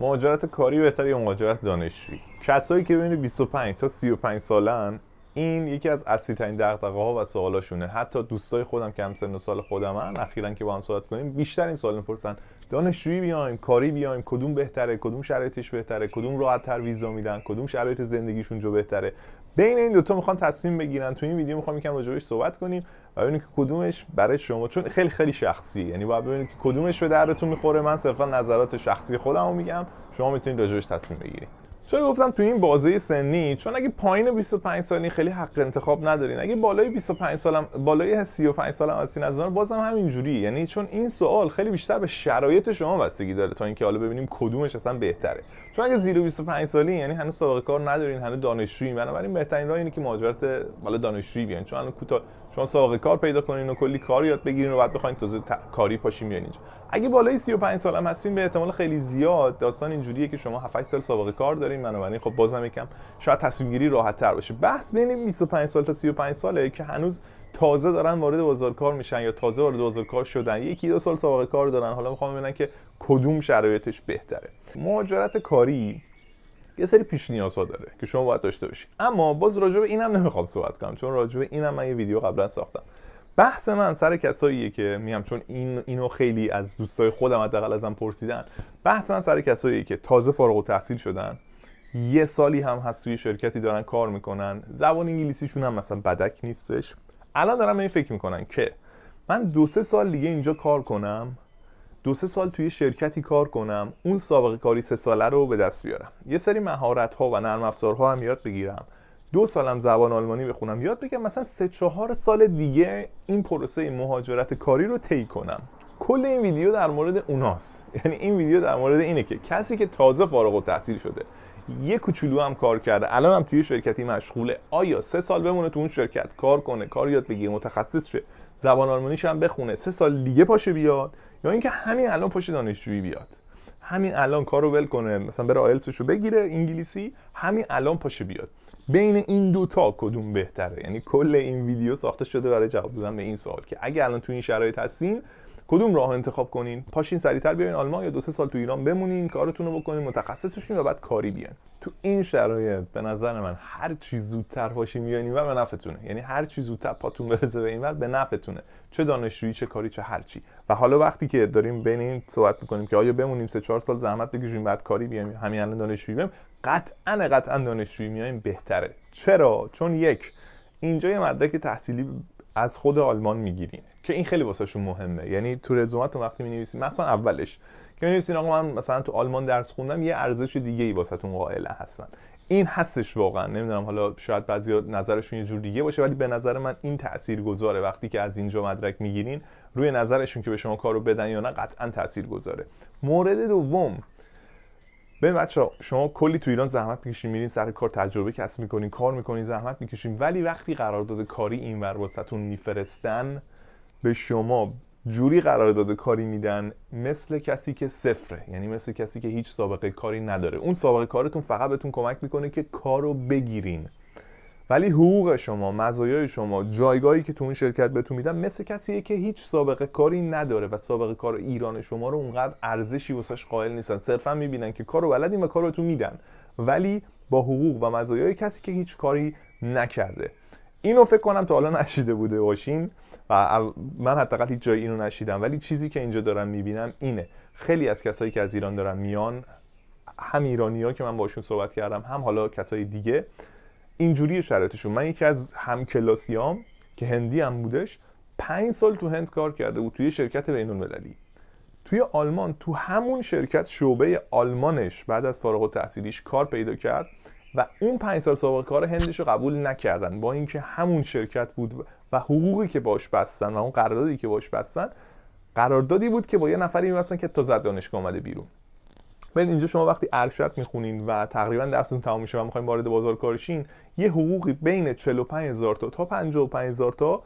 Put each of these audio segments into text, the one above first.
مهاجرت کاری بهتر یا مهاجرت دانشجویی کسایی که بین 25 تا 35 سالن این یکی از ترین دغدغه ها و سوالاشونه حتی دوستای خودم که هم سن و سال خودمن اخیرا که با هم صحبت کنیم بیشتر این سوال میپرسن دانشجویی بیایم کاری بیایم کدوم بهتره کدوم شرایطش بهتره کدوم تر ویزا میدن کدوم شرایط زندگیشون جو بهتره بین این دوتا میخوان تصمیم بگیرن تو این ویدیو میخوام یکم راجبش صحبت کنیم و ببینیم که کدومش برای شما چون خیلی خیلی شخصی یعنی باید ببینید که کدومش به درتون میخوره من صرفا نظرات شخصی خودم رو میگم شما میتونید راجبش تصمیم بگیرید چون گفتم تو این بازه سنی چون اگه پایین 25 سالی خیلی حق انتخاب ندارین اگه بالای 25 سالم بالای 35 سالم هستین از اون بازم جوری یعنی چون این سوال خیلی بیشتر به شرایط شما بستگی داره تا اینکه حالا ببینیم کدومش اصلا بهتره چون اگه زیر 25 سالی یعنی هنوز سابقه کار ندارین هنوز دانشجویی بنابراین بهترین راه اینه که مهاجرت بالا دانشجویی بیان چون الان کوتاه شما سابقه کار پیدا کنین و کلی کار یاد بگیرین و بعد بخواین تازه تا... کاری پاشین بیان اینجا اگه بالای 35 سالم هستین به احتمال خیلی زیاد داستان اینجوریه که شما 7 سال سابقه کار دارین منو بنابراین خب بازم یکم شاید تصمیم گیری راحت تر باشه بحث بین 25 سال تا 35 ساله که هنوز تازه دارن وارد بازار کار میشن یا تازه وارد بازار کار شدن یکی دو سال سابقه کار دارن حالا میخوام ببینن که کدوم شرایطش بهتره مهاجرت کاری یه سری پیش نیازها داره که شما باید داشته باشی اما باز راجع به اینم نمیخوام صحبت کنم چون راجع به اینم من یه ویدیو قبلا ساختم بحث من سر کساییه که میام چون این اینو خیلی از دوستای خودم حداقل ازم پرسیدن بحث من سر کساییه که تازه فارغ التحصیل شدن یه سالی هم هست توی شرکتی دارن کار میکنن زبان انگلیسیشون هم مثلا بدک نیستش الان دارم این فکر میکنن که من دو سه سال دیگه اینجا کار کنم دو سه سال توی شرکتی کار کنم اون سابقه کاری سه ساله رو به دست بیارم یه سری مهارت ها و نرم ها هم یاد بگیرم دو سالم زبان آلمانی بخونم یاد بگم مثلا سه چهار سال دیگه این پروسه مهاجرت کاری رو طی کنم کل این ویدیو در مورد اوناست یعنی این ویدیو در مورد اینه که کسی که تازه فارغ التحصیل شده یه کوچولو هم کار کرده الان هم توی شرکتی مشغوله آیا سه سال بمونه تو اون شرکت کار کنه کار یاد بگیره متخصص شه زبان آلمانیش هم بخونه سه سال دیگه پاشه بیاد یا اینکه همین الان پاشه دانشجویی بیاد همین الان کار رو ول کنه مثلا بره آیلتسش رو بگیره انگلیسی همین الان پاشه بیاد بین این دوتا کدوم بهتره یعنی کل این ویدیو ساخته شده برای جواب دادن به این سوال که اگه الان تو این شرایط هستین کدوم راه انتخاب کنین پاشین سریعتر بیاین آلمان یا دو سه سال تو ایران بمونین کارتون رو بکنین متخصص بشین و بعد کاری بیان تو این شرایط به نظر من هر چی زودتر پاشین بیاین و به نفعتونه یعنی هر چی زودتر پاتون برسه به اینور به نفعتونه چه دانشجویی چه کاری چه هر چی و حالا وقتی که داریم بین این صحبت میکنیم که آیا بمونیم سه چهار سال زحمت بکشیم بعد کاری بیایم همین الان دانشجویی بیایم قطعا قطعا دانشجویی میایم بهتره چرا چون یک اینجا یه مدرک تحصیلی از خود آلمان میگیرین که این خیلی واسهشون مهمه یعنی تو رزومتون وقتی می‌نویسید مثلا اولش که می‌نویسین آقا من مثلا تو آلمان درس خوندم یه ارزش دیگه ای واسهتون قائل هستن این هستش واقعا نمیدونم حالا شاید بعضی نظرشون یه جور دیگه باشه ولی به نظر من این تأثیر گذاره وقتی که از اینجا مدرک میگیرین روی نظرشون که به شما کارو بدن یا نه قطعا تأثیر گذاره مورد دوم به بچه شما کلی تو ایران زحمت میکشین میرین سر کار تجربه کسب میکنین کار میکنین زحمت میکشین ولی وقتی قرارداد کاری اینور واسهتون میفرستن به شما جوری قرارداد کاری میدن مثل کسی که صفره یعنی مثل کسی که هیچ سابقه کاری نداره اون سابقه کارتون فقط بهتون کمک میکنه که کارو بگیرین ولی حقوق شما مزایای شما جایگاهی که تو اون شرکت بهتون میدن مثل کسیه که هیچ سابقه کاری نداره و سابقه کار ایران شما رو اونقدر ارزشی واسش قائل نیستن صرفا میبینن که کارو بلدین و کارو تو میدن ولی با حقوق و مزایای کسی که هیچ کاری نکرده اینو فکر کنم تا حالا نشیده بوده باشین و من حداقل هیچ جای اینو نشیدم ولی چیزی که اینجا دارم میبینم اینه خیلی از کسایی که از ایران دارن میان هم ایرانی ها که من باشون صحبت کردم هم حالا کسای دیگه اینجوری شرایطشون من یکی از هم کلاسیام که هندی هم بودش پنج سال تو هند کار کرده بود توی شرکت بینون المللی توی آلمان تو همون شرکت شعبه آلمانش بعد از فارغ التحصیلیش کار پیدا کرد و اون پنج سال سابقه کار هندش رو قبول نکردن با اینکه همون شرکت بود و حقوقی که باش بستن و اون قراردادی که باش بستن قراردادی بود که با یه نفری میبستن که زد دانشگاه اومده بیرون ببین اینجا شما وقتی ارشد میخونین و تقریبا درستون تمام میشه و میخوایم وارد بازار کارشین یه حقوقی بین 45000 تا تا 55000 تا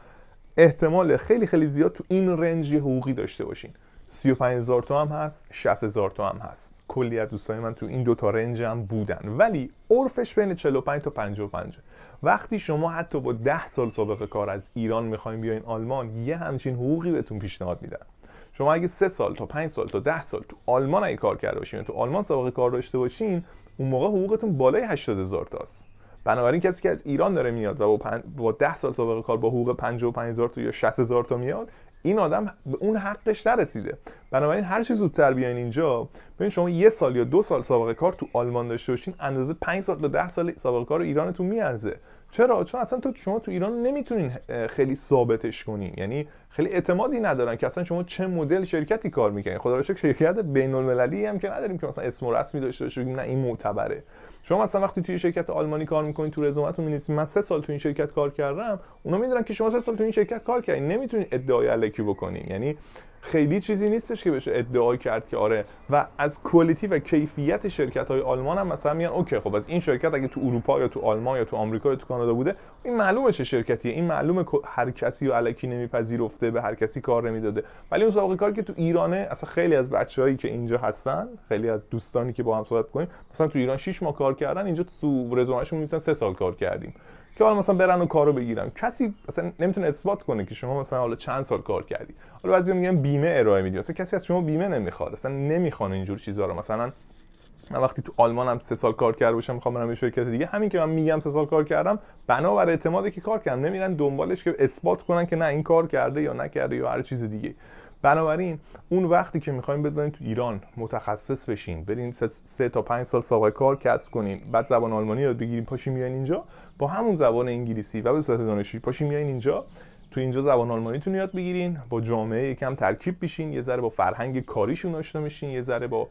احتمال خیلی خیلی زیاد تو این رنج یه حقوقی داشته باشین 35 هزار تو هم هست 60 هزار تو هم هست کلی از دوستای من تو این دوتا رنج هم بودن ولی عرفش بین 45 تا 55 وقتی شما حتی با 10 سال سابقه کار از ایران میخواین بیاین آلمان یه همچین حقوقی بهتون پیشنهاد میدن شما اگه 3 سال تا 5 سال تا 10 سال تو آلمان اگه کار کرده باشین تو آلمان سابقه کار داشته باشین اون موقع حقوقتون بالای 80 هزار تاست بنابراین کسی که از ایران داره میاد و با, پن... با 10 سال سابقه کار با حقوق 55000 تا یا هزار تا میاد این آدم به اون حقش نرسیده بنابراین هر چی زودتر بیاین اینجا ببین شما یه سال یا دو سال سابقه کار تو آلمان داشته باشین اندازه 5 سال تا 10 سال سابقه کار ایرانتون میارزه چرا چون اصلا تو شما تو ایران نمیتونین خیلی ثابتش کنین یعنی خیلی اعتمادی ندارن که اصلا شما چه مدل شرکتی کار میکنین خدا شکر شرکت بین المللی هم که نداریم که مثلا اسم و رسمی داشته بگیم نه این معتبره شما مثلا وقتی توی شرکت آلمانی کار میکنین تو رزومتون می‌نویسین من سه سال تو این شرکت کار کردم اونا میدونن که شما سه سال تو این شرکت کار کردین نمیتونین ادعای الکی بکنین یعنی خیلی چیزی نیستش که بشه ادعای کرد که آره و از کوالیتی و کیفیت شرکت های آلمان هم مثلا میگن اوکی خب از این شرکت اگه تو اروپا یا تو آلمان یا تو آمریکا یا تو کانادا بوده این معلومه چه شرکتیه این معلومه هر کسی و الکی نمیپذیرفت به هر کسی کار نمیداده ولی اون سابقه کاری که تو ایرانه اصلا خیلی از بچههایی که اینجا هستن خیلی از دوستانی که با هم صحبت کنیم مثلا تو ایران 6 ماه کار کردن اینجا تو رزومهشون میسن سه سال کار کردیم که حالا مثلا برن و کارو بگیرن کسی اصلا نمیتونه اثبات کنه که شما مثلا حالا چند سال کار کردی حالا بعضی میگن بیمه ارائه میدی مثلا کسی از شما بیمه نمیخواد اصلا نمیخوان اینجور چیزا رو مثلا من وقتی تو آلمان هم سه سال کار کرده باشم میخوام برم یه شرکت دیگه همین که من میگم سه سال کار کردم بنا بر اعتمادی که کار کردم نمیرن دنبالش که اثبات کنن که نه این کار کرده یا نکرده یا هر چیز دیگه بنابراین اون وقتی که میخوایم بزنید تو ایران متخصص بشین برین سه تا پنج سال سابقه کار کسب کنین بعد زبان آلمانی یاد بگیرین پاشی میایین اینجا با همون زبان انگلیسی و به صورت دانشجویی پاشی میایین اینجا تو اینجا زبان آلمانیتون یاد بگیرین با جامعه یکم ترکیب بشین یه ذره با فرهنگ کاریشون آشنا بشین یه ذره با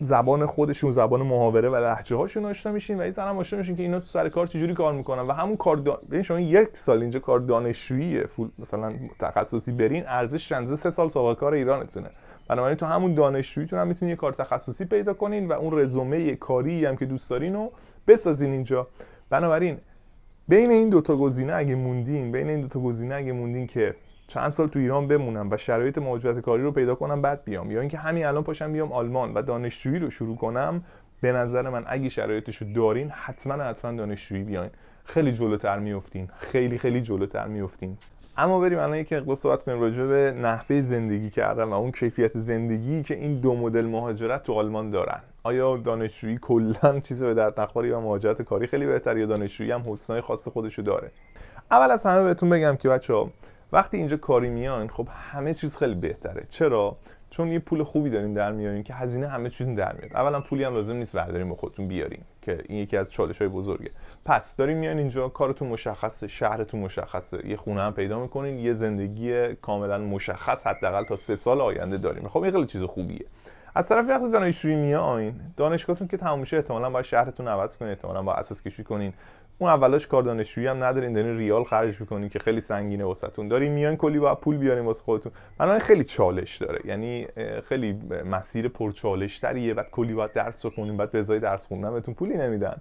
زبان خودشون زبان محاوره و لحجه هاشون آشنا میشین و این هم آشنا میشین که اینا تو سر کار چجوری کار میکنن و همون کار دان... ببین شما یک سال اینجا کار دانشجویی فول مثلا تخصصی برین ارزش چند سه سال سابقه کار ایرانتونه بنابراین تو همون دانشجوییتون هم میتونین یه کار تخصصی پیدا کنین و اون رزومه کاری هم که دوست دارین رو بسازین اینجا بنابراین بین این دوتا گزینه اگه موندین بین این دوتا گزینه اگه موندین که چند سال تو ایران بمونم و شرایط مهاجرت کاری رو پیدا کنم بعد بیام یا اینکه همین الان پاشم بیام آلمان و دانشجویی رو شروع کنم به نظر من اگه شرایطش رو دارین حتما حتما دانشجویی بیاین خیلی جلوتر میفتین خیلی خیلی جلوتر میفتین اما بریم الان یک دو ساعت کنیم راجع به نحوه زندگی کردن و اون کیفیت زندگی که این دو مدل مهاجرت تو آلمان دارن آیا دانشجویی کلا چیز به درد نخوری و مهاجرت کاری خیلی بهتر یا دانشجویی هم حسنای خاص خودشو داره اول از همه بهتون بگم که بچه وقتی اینجا کاری میان خب همه چیز خیلی بهتره چرا چون یه پول خوبی دارین در میارین که هزینه همه چیز در میاد اولا پولی هم لازم نیست بردارین با خودتون بیاریم که این یکی از چالش های بزرگه پس دارین میان اینجا کارتون مشخصه شهرتون مشخصه یه خونه هم پیدا میکنین یه زندگی کاملا مشخص حداقل تا سه سال آینده داریم خب این خیلی چیز خوبیه از طرفی وقتی دانشجوی میایین دانشگاهتون که تموم میشه احتمالاً باید شهرتون عوض کنین احتمالاً با اساس کشی کنین اون اولاش کار دانشجویی هم ندارین دارین ریال خرج میکنین که خیلی سنگینه وسطتون دارین میان کلی با پول بیارین واسه خودتون من خیلی چالش داره یعنی خیلی مسیر پر چالش تریه بعد کلی باید درس بخونین بعد به ازای درس خوندن بهتون پولی نمیدن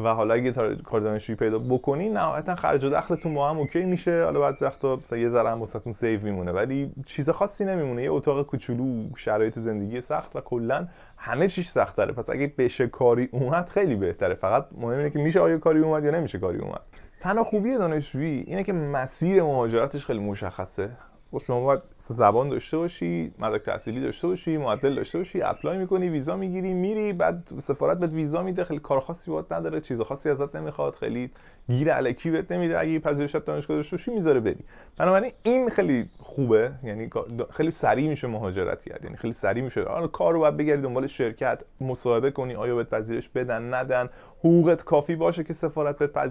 و حالا اگه کار دانشجویی پیدا بکنین نهایتا خرج و دخلتون با هم اوکی میشه حالا بعد وقتا یه ذره هم واسهتون سیو میمونه ولی چیز خاصی نمیمونه یه اتاق کوچولو شرایط زندگی سخت و کلا همه چیش سختره پس اگه بشه کاری اومد خیلی بهتره فقط مهم اینه که میشه آیا کاری اومد یا نمیشه کاری اومد تنها خوبی دانشجویی اینه که مسیر مهاجرتش خیلی مشخصه خب شما باید زبان داشته باشی مدرک تحصیلی داشته باشی معدل داشته باشی اپلای میکنی ویزا میگیری میری بعد سفارت بهت ویزا میده خیلی کار خاصی بهت نداره چیز خاصی ازت نمیخواد خیلی گیر علکی بهت نمیده اگه پذیرش دانشگاه داشته باشی میذاره بری بنابراین این خیلی خوبه یعنی خیلی سریع میشه مهاجرت کرد یعنی خیلی سریع میشه حالا کار رو باید دنبال شرکت مصاحبه کنی آیا بهت پذیرش بدن ندن حقوقت کافی باشه که سفارت به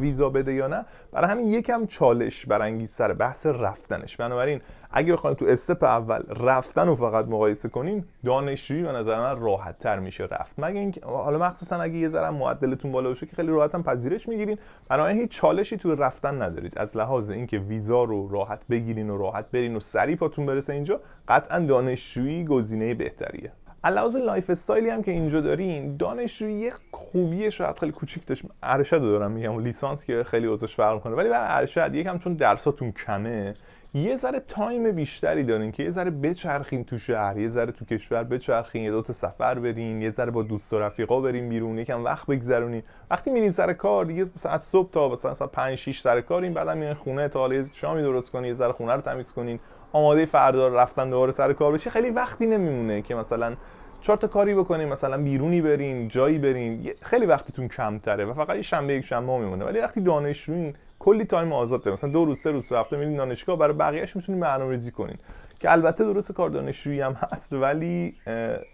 ویزا بده یا نه برای همین یکم چالش برانگیز سر بحث رفتنش بنابراین اگه بخوایم تو استپ اول رفتن رو فقط مقایسه کنیم دانشجویی به نظر من راحت تر میشه رفت مگه اینکه حالا مخصوصا اگه یه ذره معدلتون بالا باشه که خیلی هم پذیرش میگیرین بنابراین هیچ چالشی تو رفتن ندارید از لحاظ اینکه ویزا رو راحت بگیرین و راحت برین و سریع پاتون برسه اینجا قطعا دانشجویی گزینه بهتریه علاوه لایف استایلی هم که اینجا دارین دانشجو یه خوبی شاید خیلی کوچیک داشت ارشد دارم میگم لیسانس که خیلی ازش فرق میکنه ولی برای ارشد یکم چون درساتون کمه یه ذره تایم بیشتری دارین که یه ذره بچرخیم تو شهر یه ذره تو کشور بچرخیم یه دوتا سفر برین یه ذره با دوست و رفیقا برین بیرون یکم وقت بگذرونین وقتی میرین سر کار دیگه مثلا از صبح تا مثلا 5 6 سر کارین بعدم میرین خونه تا حالا شامی درست کنین یه ذره خونه رو تمیز کنین آماده فردا رفتن دوباره سر کار بشی خیلی وقتی نمیمونه که مثلا چهار تا کاری بکنیم، مثلا بیرونی برین جایی برین خیلی وقتتون کمتره و فقط یه شنبه یک شنبه میمونه ولی وقتی دانشجوین کلی تایم آزاد داره مثلا دو روز سه روز هفته میرین دانشگاه برای بقیه‌اش میتونین برنامه‌ریزی کنین که البته درست کار دانشجویی هم هست ولی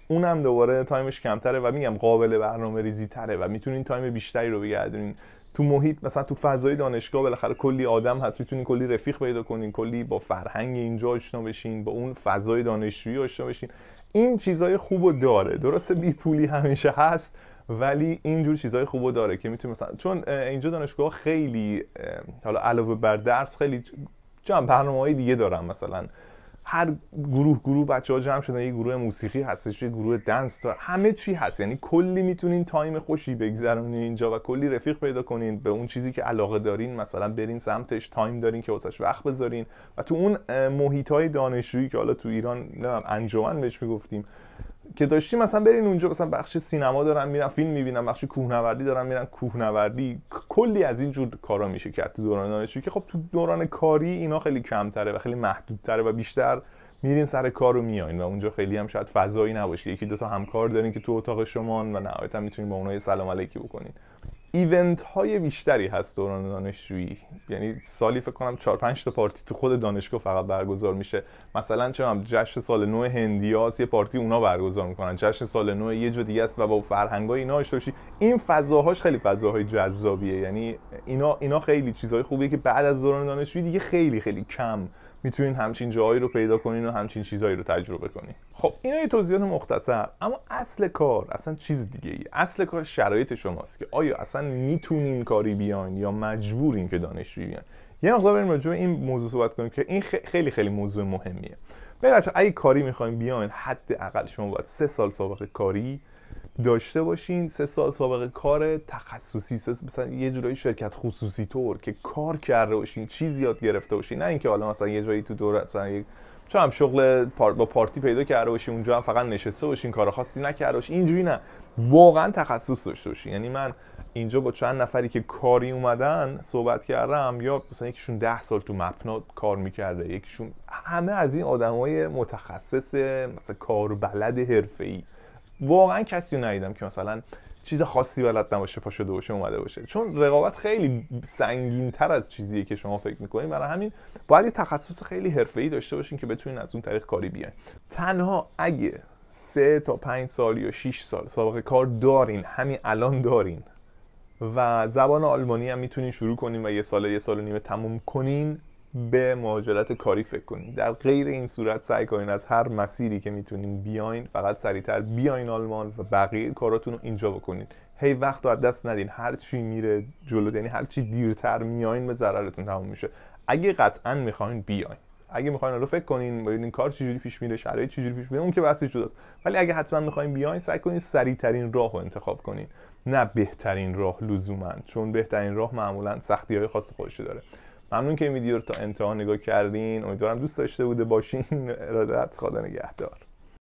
اونم دوباره تایمش کمتره و میگم قابل برنامه تره و میتونین تایم بیشتری رو بگردین تو محیط مثلا تو فضای دانشگاه بالاخره کلی آدم هست میتونین کلی رفیق پیدا کنین کلی با فرهنگ اینجا آشنا بشین با اون فضای دانشجویی آشنا بشین این چیزای خوبو داره درسته بی پولی همیشه هست ولی اینجور چیزای خوبو داره که میتونی مثلا چون اینجا دانشگاه خیلی حالا علاوه بر درس خیلی چند برنامه های دیگه دارن مثلا هر گروه گروه بچه ها جمع شدن یه گروه موسیقی هستش یه گروه دنس همه چی هست یعنی کلی میتونین تایم خوشی بگذرونین اینجا و کلی رفیق پیدا کنین به اون چیزی که علاقه دارین مثلا برین سمتش تایم دارین که واسش وقت بذارین و تو اون محیط های دانشجویی که حالا تو ایران انجمن بهش میگفتیم که داشتیم مثلا برین اونجا مثلا بخش سینما دارن میرن فیلم میبینن بخش کوهنوردی دارن میرن کوهنوردی کلی از این جور کارا میشه کرد تو دوران دانشوی که خب تو دوران کاری اینا خیلی کمتره و خیلی محدودتره و بیشتر میرین سر کار رو و اونجا خیلی هم شاید فضایی نباشه یکی دو تا همکار دارین که تو اتاق شما و نهایتا میتونین با اونها سلام علیکی بکنین ایونت های بیشتری هست دوران دانشجویی یعنی سالی فکر کنم 4 5 تا پارتی تو خود دانشگاه فقط برگزار میشه مثلا چه جشن سال نو هندیاس یه پارتی اونا برگزار میکنن جشن سال نو یه جو دیگه است و با های اینا آشنا این فضاهاش خیلی فضاهای جذابیه یعنی اینا اینا خیلی چیزهای خوبیه که بعد از دوران دانشجویی دیگه خیلی خیلی کم میتونین همچین جاهایی رو پیدا کنین و همچین چیزهایی رو تجربه کنین خب اینا یه توضیحات مختصر اما اصل کار اصلا چیز دیگه ای اصل کار شرایط شماست که آیا اصلا میتونین کاری بیاین یا مجبورین که دانشجویی بیاین یه مقدار بریم راجع این موضوع صحبت کنیم که این خیلی خیلی موضوع مهمیه بچه اگه کاری میخوایم بیاین حد اقل شما باید سه سال سابقه کاری داشته باشین سه سال سابقه کار تخصصی مثلا یه جورایی شرکت خصوصی طور که کار کرده باشین چیز یاد گرفته باشین نه اینکه حالا مثلا یه جایی تو دور مثلا یه چون هم شغل با پارتی پیدا کرده باشین اونجا هم فقط نشسته باشین کار خاصی نکرده باشین اینجوری نه واقعا تخصص داشته باشین یعنی من اینجا با چند نفری که کاری اومدن صحبت کردم یا مثلا یکیشون ده سال تو مپنا کار میکرده یکیشون همه از این آدمای متخصص مثلا حرفه ای واقعا کسی رو ندیدم که مثلا چیز خاصی بلد نباشه پا شده باشه اومده باشه چون رقابت خیلی سنگین تر از چیزیه که شما فکر میکنید برای همین باید یه تخصص خیلی حرفه‌ای داشته باشین که بتونین از اون طریق کاری بیاین تنها اگه سه تا پنج سال یا 6 سال سابقه کار دارین همین الان دارین و زبان آلمانی هم میتونین شروع کنین و یه سال یه سال و نیمه تموم کنین به مهاجرت کاری فکر کنید در غیر این صورت سعی کنین از هر مسیری که میتونین بیاین فقط سریعتر بیاین آلمان و بقیه کاراتون رو اینجا بکنین هی وقت رو از دست ندین هر چی میره جلو یعنی هر چی دیرتر میاین به ضررتون تموم میشه اگه قطعا میخواین بیاین اگه میخواین رو فکر کنین ببینین کار چجوری پیش میره شرایط چجوری پیش میره اون که بحث جداست ولی اگه حتما میخواین بیاین سعی کنین سریعترین راه رو انتخاب کنین نه بهترین راه لزوما چون بهترین راه معمولا سختی های خاص خودش داره ممنون که این ویدیو رو تا انتها نگاه کردین امیدوارم دوست داشته بوده باشین ارادت خدا نگهدار